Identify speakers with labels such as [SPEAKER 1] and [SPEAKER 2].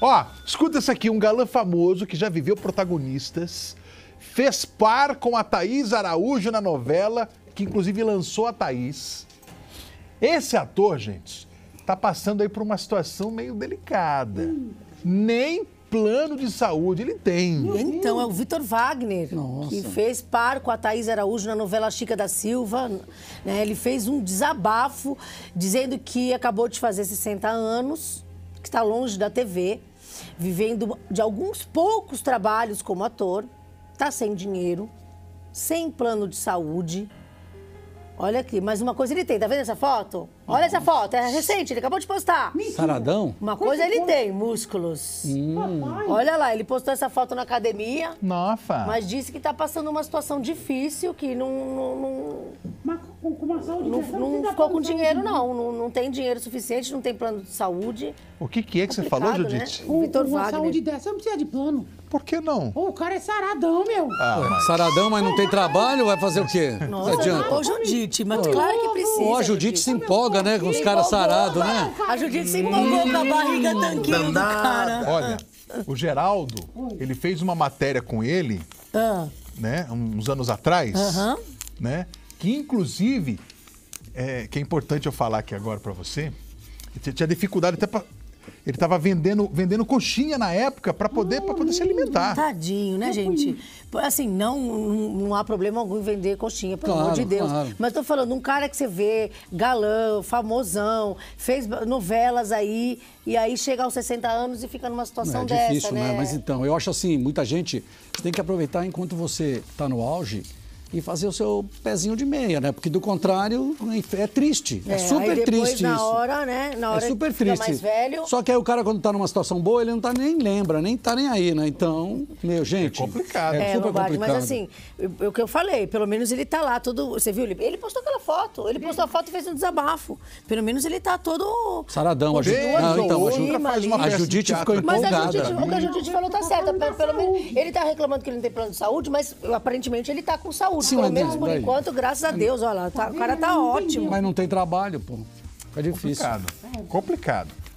[SPEAKER 1] Ó, escuta isso aqui, um galã famoso que já viveu protagonistas, fez par com a Thaís Araújo na novela, que inclusive lançou a Thaís. Esse ator, gente, tá passando aí por uma situação meio delicada. Nem plano de saúde ele tem. Então, é o
[SPEAKER 2] Vitor Wagner, Nossa. que fez par com a Thaís Araújo na novela Chica da Silva. Né? Ele fez um desabafo dizendo que acabou de fazer 60 anos, que está longe da TV, vivendo de alguns poucos trabalhos como ator, tá sem dinheiro, sem plano de saúde. Olha aqui, mas uma coisa ele tem, tá vendo essa foto? Olha essa foto, é recente, ele acabou de postar.
[SPEAKER 3] Saradão?
[SPEAKER 2] Uma coisa ele tem, músculos. Hum. Olha lá, ele postou essa foto na academia,
[SPEAKER 3] Nossa.
[SPEAKER 2] mas disse que tá passando uma situação difícil, que não, não, não com, com uma saúde Não, não, não ficou com dinheiro, não. não. Não tem dinheiro suficiente, não tem plano de saúde.
[SPEAKER 1] O que, que é que você falou, Judite? Né? Com,
[SPEAKER 2] Vitor com uma saúde dessa, você não precisa de plano. Por que não? Pô, o cara é saradão, meu.
[SPEAKER 3] Ah, mas... Saradão, mas não tem trabalho, vai fazer o quê? Nossa, não adianta. Ô, Judite, mas claro que precisa. Ô, a Judite se empolga, né? Com os caras sarados, né?
[SPEAKER 2] A Judite se empolgou com a barriga hum, tanquinho do cara. Olha,
[SPEAKER 1] o Geraldo, ele fez uma matéria com ele, ah. né? Uns anos atrás, uh -huh. né? que inclusive, é, que é importante eu falar aqui agora para você, tinha dificuldade até para ele estava vendendo, vendendo coxinha na época para poder, hum,
[SPEAKER 2] poder se alimentar. Tadinho, né, gente? Assim, não, não há problema algum em vender coxinha, pelo claro, amor de Deus. Claro. Mas estou falando, um cara que você vê, galã, famosão, fez novelas aí, e aí chega aos 60 anos e fica numa situação é, difícil, dessa, né? né? Mas
[SPEAKER 3] então, eu acho assim, muita gente tem que aproveitar enquanto você está no auge e fazer o seu pezinho de meia, né? Porque do contrário é triste, é, é super depois, triste na isso. hora,
[SPEAKER 2] né? Na é hora é super triste. mais velho. Só
[SPEAKER 3] que aí o cara quando tá numa situação boa, ele não tá nem lembra, nem tá nem aí, né? Então, meu, é gente, é complicado, é, é super complicado. Mas assim,
[SPEAKER 2] o que eu falei, pelo menos ele tá lá todo, você viu, ele postou aquela foto, ele postou a foto e fez um desabafo. Pelo menos ele tá todo
[SPEAKER 3] saradão, a Judite, não, ah, então, a Judite, faz uma a Judite ficou empolgada. Mas a Judite, o que a Judite
[SPEAKER 2] falou tá certo, pelo menos ele tá reclamando que ele não tem plano de saúde, mas aparentemente ele tá com saúde saúde. Sim, pelo menos por enquanto, graças a Deus. Olha lá, tá, o cara tá ótimo. Mas
[SPEAKER 3] não tem trabalho, pô. Fica difícil. Complicado. Complicado.